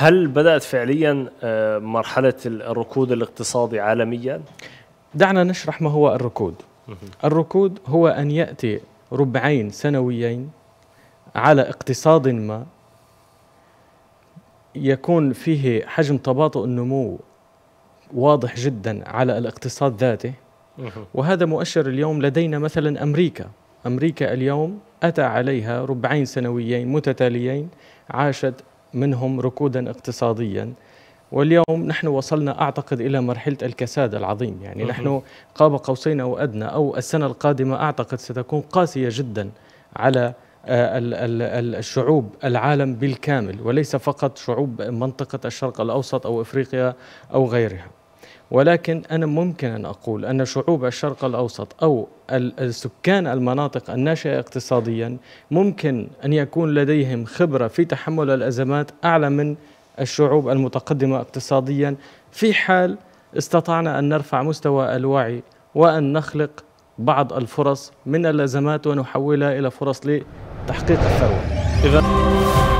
هل بدأت فعليا آه، مرحلة الركود الاقتصادي عالميا؟ دعنا نشرح ما هو الركود الركود هو أن يأتي ربعين سنويين على اقتصاد ما يكون فيه حجم تباطؤ النمو واضح جدا على الاقتصاد ذاته وهذا مؤشر اليوم لدينا مثلا أمريكا أمريكا اليوم أتى عليها ربعين سنويين متتاليين عاشت منهم ركودا اقتصاديا واليوم نحن وصلنا أعتقد إلى مرحلة الكساد العظيم يعني نحن قاب قوسين أو أدنى أو السنة القادمة أعتقد ستكون قاسية جدا على آه، الشعوب العالم بالكامل وليس فقط شعوب منطقة الشرق الأوسط أو إفريقيا أو غيرها ولكن أنا ممكن أن أقول أن شعوب الشرق الأوسط أو السكان المناطق الناشئة اقتصاديا ممكن أن يكون لديهم خبرة في تحمل الأزمات أعلى من الشعوب المتقدمة اقتصاديا في حال استطعنا أن نرفع مستوى الوعي وأن نخلق بعض الفرص من الأزمات ونحولها إلى فرص لتحقيق الثروة إذا